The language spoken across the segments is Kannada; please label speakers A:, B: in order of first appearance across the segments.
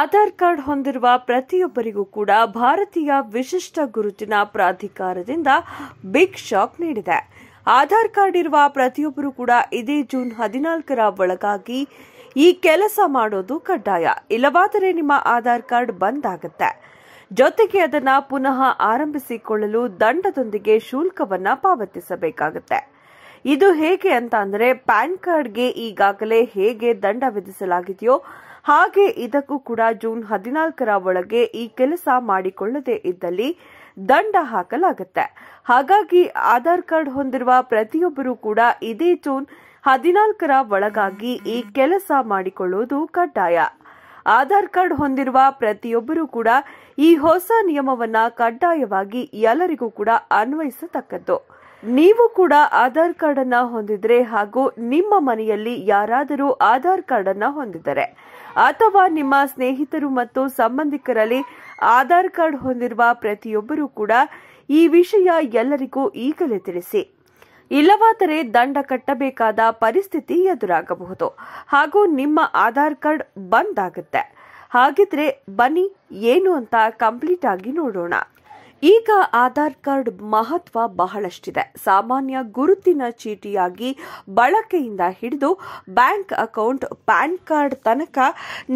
A: ಆಧಾರ್ ಕಾರ್ಡ್ ಹೊಂದಿರುವ ಪ್ರತಿಯೊಬ್ಬರಿಗೂ ಕೂಡ ಭಾರತೀಯ ವಿಶಿಷ್ಟ ಗುರುತಿನ ಪ್ರಾಧಿಕಾರದಿಂದ ಬಿಗ್ ಶಾಕ್ ನೀಡಿದೆ ಆಧಾರ್ ಕಾರ್ಡ್ ಇರುವ ಪ್ರತಿಯೊಬ್ಬರು ಕೂಡ ಇದೇ ಜೂನ್ ಹದಿನಾಲ್ಕರ ಒಳಗಾಗಿ ಈ ಕೆಲಸ ಮಾಡೋದು ಕಡ್ಡಾಯ ಇಲ್ಲವಾದರೆ ನಿಮ್ಮ ಆಧಾರ್ ಕಾರ್ಡ್ ಬಂದ್ ಆಗುತ್ತೆ ಜೊತೆಗೆ ಅದನ್ನು ಪುನಃ ಆರಂಭಿಸಿಕೊಳ್ಳಲು ದಂಡದೊಂದಿಗೆ ಶುಲ್ಕವನ್ನು ಪಾವತಿಸಬೇಕಾಗುತ್ತೆ ಇದು ಹೇಗೆ ಅಂತ ಅಂದರೆ ಪ್ಯಾನ್ ಕಾರ್ಡ್ಗೆ ಈಗಾಗಲೇ ಹೇಗೆ ದಂಡ ವಿಧಿಸಲಾಗಿದೆಯೋ ಹಾಗೆ ಇದಕ್ಕೂ ಕೂಡ ಜೂನ್ ಹದಿನಾಲ್ಕರ ಒಳಗೆ ಈ ಕೆಲಸ ಮಾಡಿಕೊಳ್ಳದೆ ಇದ್ದಲ್ಲಿ ದಂಡ ಹಾಕಲಾಗುತ್ತೆ ಹಾಗಾಗಿ ಆಧಾರ್ ಕಾರ್ಡ್ ಹೊಂದಿರುವ ಪ್ರತಿಯೊಬ್ಬರೂ ಕೂಡ ಇದೇ ಜೂನ್ ಹದಿನಾಲ್ಕರ ಒಳಗಾಗಿ ಈ ಕೆಲಸ ಮಾಡಿಕೊಳ್ಳುವುದು ಕಡ್ಡಾಯ ಆಧಾರ್ ಕಾರ್ಡ್ ಹೊಂದಿರುವ ಪ್ರತಿಯೊಬ್ಬರೂ ಕೂಡ ಈ ಹೊಸ ನಿಯಮವನ್ನ ಕಡ್ಡಾಯವಾಗಿ ಎಲ್ಲರಿಗೂ ಕೂಡ ಅನ್ವಯಿಸತಕ್ಕದ್ದು ನೀವು ಕೂಡ ಆಧಾರ್ ಕಾರ್ಡ್ ಅನ್ನ ಹೊಂದಿದ್ರೆ ಹಾಗೂ ನಿಮ್ಮ ಮನೆಯಲ್ಲಿ ಯಾರಾದರೂ ಆಧಾರ್ ಕಾರ್ಡ್ ಅನ್ನ ಹೊಂದಿದ್ದರೆ ಅಥವಾ ನಿಮ್ಮ ಸ್ನೇಹಿತರು ಮತ್ತು ಸಂಬಂಧಿಕರಲ್ಲಿ ಆಧಾರ್ ಕಾರ್ಡ್ ಹೊಂದಿರುವ ಪ್ರತಿಯೊಬ್ಬರೂ ಕೂಡ ಈ ವಿಷಯ ಎಲ್ಲರಿಗೂ ಈಗಲೇ ತಿಳಿಸಿ ಇಲ್ಲವಾದರೆ ದಂಡ ಕಟ್ಟಬೇಕಾದ ಪರಿಸ್ಥಿತಿ ಎದುರಾಗಬಹುದು ಹಾಗೂ ನಿಮ್ಮ ಆಧಾರ್ ಕಾರ್ಡ್ ಬಂದ್ ಆಗುತ್ತೆ ಹಾಗಿದ್ರೆ ಬನ್ನಿ ಏನು ಅಂತ ಕಂಪ್ಲೀಟ್ ಆಗಿ ನೋಡೋಣ ಈಗ ಆಧಾರ್ ಕಾರ್ಡ್ ಮಹತ್ವ ಬಹಳಷ್ಟಿದೆ ಸಾಮಾನ್ಯ ಗುರುತಿನ ಚೀಟಿಯಾಗಿ ಬಳಕೆಯಿಂದ ಹಿಡಿದು ಬ್ಯಾಂಕ್ ಅಕೌಂಟ್ ಪ್ಯಾನ್ ಕಾರ್ಡ್ ತನಕ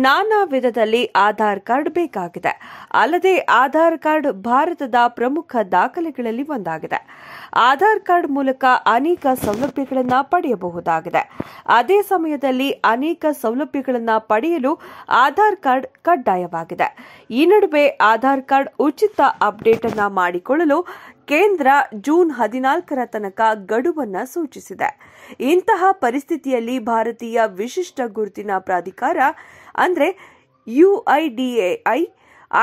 A: ನಾನಾ ವಿಧದಲ್ಲಿ ಆಧಾರ್ ಕಾರ್ಡ್ ಬೇಕಾಗಿದೆ ಅಲ್ಲದೆ ಆಧಾರ್ ಕಾರ್ಡ್ ಭಾರತದ ಪ್ರಮುಖ ದಾಖಲೆಗಳಲ್ಲಿ ಒಂದಾಗಿದೆ ಆಧಾರ್ ಕಾರ್ಡ್ ಮೂಲಕ ಅನೇಕ ಸೌಲಭ್ಯಗಳನ್ನು ಪಡೆಯಬಹುದಾಗಿದೆ ಅದೇ ಸಮಯದಲ್ಲಿ ಅನೇಕ ಸೌಲಭ್ಯಗಳನ್ನು ಪಡೆಯಲು ಆಧಾರ್ ಕಾರ್ಡ್ ಕಡ್ಡಾಯವಾಗಿದೆ ಈ ನಡುವೆ ಆಧಾರ್ ಕಾರ್ಡ್ ಉಚಿತ ಅಪ್ಡೇಟ್ ಮಾಡಿಕೊಳ್ಳಲು ಕೇಂದ್ರ ಜೂನ್ ಹದಿನಾಲ್ಕರ ತನಕ ಗಡುವನ್ನ ಸೂಚಿಸಿದೆ ಇಂತಹ ಪರಿಸ್ಥಿತಿಯಲ್ಲಿ ಭಾರತೀಯ ವಿಶಿಷ್ಟ ಗುರುತಿನ ಪ್ರಾಧಿಕಾರ ಅಂದ್ರೆ ಯುಐಡಿಎಐ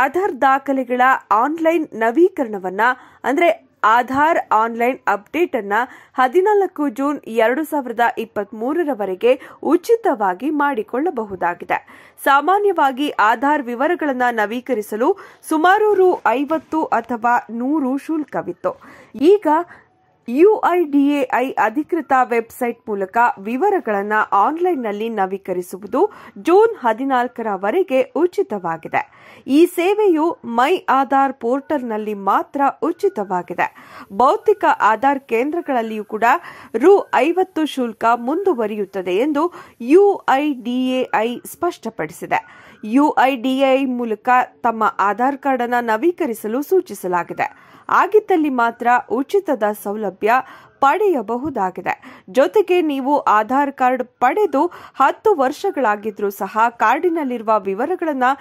A: ಆಧಾರ್ ದಾಖಲೆಗಳ ಆನ್ಲೈನ್ ನವೀಕರಣವನ್ನ ಅಂದ್ರೆ ಆಧಾರ್ ಆನ್ಲೈನ್ ಅಪ್ಡೇಟ್ ಅನ್ನ ಹದಿನಾಲ್ಕು ಜೂನ್ ಎರಡು ಸಾವಿರದ ಇಪ್ಪತ್ತ್ ಮೂರರವರೆಗೆ ಉಚಿತವಾಗಿ ಮಾಡಿಕೊಳ್ಳಬಹುದಾಗಿದೆ ಸಾಮಾನ್ಯವಾಗಿ ಆಧಾರ್ ವಿವರಗಳನ್ನು ನವೀಕರಿಸಲು ಸುಮಾರು ರು ಐವತ್ತು ಅಥವಾ ನೂರು ಶುಲ್ಕವಿತ್ತು ಈಗ ಯುಐಡಿಎಐ ಅಧಿಕೃತ ವೆಬ್ಸೈಟ್ ಮೂಲಕ ವಿವರಗಳನ್ನು ಆನ್ಲೈನ್ನಲ್ಲಿ ನವೀಕರಿಸುವುದು ಜೂನ್ ಹದಿನಾಲ್ಕರವರೆಗೆ ಉಚಿತವಾಗಿದೆ ಈ ಸೇವೆಯು ಮೈ ಆಧಾರ್ ಪೋರ್ಟಲ್ನಲ್ಲಿ ಮಾತ್ರ ಉಚಿತವಾಗಿದೆ ಭೌತಿಕ ಆಧಾರ್ ಕೇಂದ್ರಗಳಲ್ಲಿಯೂ ಕೂಡ ರು ಐವತ್ತು ಶುಲ್ಕ ಮುಂದುವರಿಯುತ್ತದೆ ಎಂದು ಯುಐಡಿಎಐ ಸ್ಪಷ್ಟಪಡಿಸಿದೆ ಯುಐಡಿಐ ಮೂಲಕ ತಮ್ಮ ಆಧಾರ್ ಕಾರ್ಡ್ ಅನ್ನು ನವೀಕರಿಸಲು ಸೂಚಿಸಲಾಗಿದೆ ಆಗಿದ್ದಲ್ಲಿ ಮಾತ್ರ ಉಚಿತದ ಸೌಲಭ್ಯ ಪಡೆಯಬಹುದಾಗಿದೆ ಜೊತೆಗೆ ನೀವು ಆಧಾರ್ ಕಾರ್ಡ್ ಪಡೆದು ಹತ್ತು ವರ್ಷಗಳಾಗಿದ್ರೂ ಸಹ ಕಾರ್ಡಿನಲ್ಲಿರುವ ವಿವರಗಳನ್ನು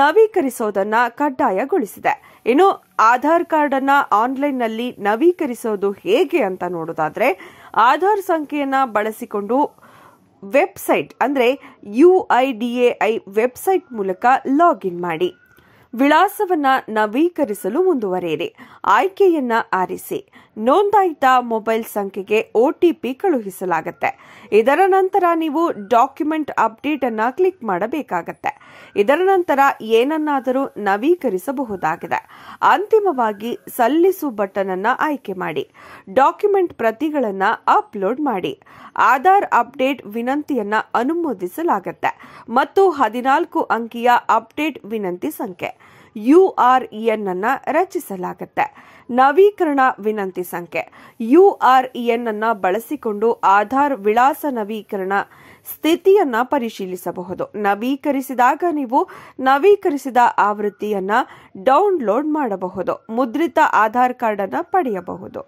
A: ನವೀಕರಿಸೋದನ್ನ ಕಡ್ಡಾಯಗೊಳಿಸಿದೆ ಇನ್ನು ಆಧಾರ್ ಕಾರ್ಡ್ ಅನ್ನ ಆನ್ಲೈನ್ನಲ್ಲಿ ನವೀಕರಿಸೋದು ಹೇಗೆ ಅಂತ ನೋಡೋದಾದ್ರೆ ಆಧಾರ್ ಸಂಖ್ಯೆಯನ್ನ ಬಳಸಿಕೊಂಡು ವೆಬ್ಸೈಟ್ ಅಂದರೆ U I D A I website ಮೂಲಕ ಲಾಗಿನ್ ಮಾಡಿ ವಿಳಾಸವನ್ನು ನವೀಕರಿಸಲು ಮುಂದುವರೆಯಿರಿ ಆಯ್ಕೆಯನ್ನ ಆರಿಸಿ ನೋಂದಾಯಿತ ಮೊಬೈಲ್ ಸಂಖ್ಯೆಗೆ ಒಟಿಪಿ ಕಳುಹಿಸಲಾಗುತ್ತೆ ಇದರ ನಂತರ ನೀವು ಡಾಕ್ಯುಮೆಂಟ್ ಅಪ್ಡೇಟ್ ಅನ್ನ ಕ್ಲಿಕ್ ಮಾಡಬೇಕಾಗತ್ತೆ ಇದರ ನಂತರ ಏನನ್ನಾದರೂ ನವೀಕರಿಸಬಹುದಾಗಿದೆ ಅಂತಿಮವಾಗಿ ಸಲ್ಲಿಸು ಬಟನ್ ಅನ್ನ ಆಯ್ಕೆ ಮಾಡಿ ಡಾಕ್ಯುಮೆಂಟ್ ಪ್ರತಿಗಳನ್ನ ಅಪ್ಲೋಡ್ ಮಾಡಿ ಆಧಾರ್ ಅಪ್ಡೇಟ್ ವಿನಂತಿಯನ್ನ ಅನುಮೋದಿಸಲಾಗುತ್ತೆ ಮತ್ತು ಹದಿನಾಲ್ಕು ಅಂಕಿಯ ಅಪ್ಡೇಟ್ ವಿನಂತಿ ಸಂಖ್ಯೆ ಯು ಆರ್ ಎನ್ ಅನ್ನು ರಚಿಸಲಾಗುತ್ತೆ ನವೀಕರಣ ವಿನಂತಿ ಸಂಖ್ಯೆ ಯು ಆರ್ ಎನ್ ಅನ್ನು ಬಳಸಿಕೊಂಡು ಆಧಾರ್ ವಿಳಾಸ ನವೀಕರಣ ಸ್ಥಿತಿಯನ್ನ ಪರಿಶೀಲಿಸಬಹುದು ನವೀಕರಿಸಿದಾಗ ನೀವು ನವೀಕರಿಸಿದ ಆವೃತ್ತಿಯನ್ನ ಡೌನ್ಲೋಡ್ ಮಾಡಬಹುದು ಮುದ್ರಿತ ಆಧಾರ್ ಕಾರ್ಡ್ ಅನ್ನು ಪಡೆಯಬಹುದು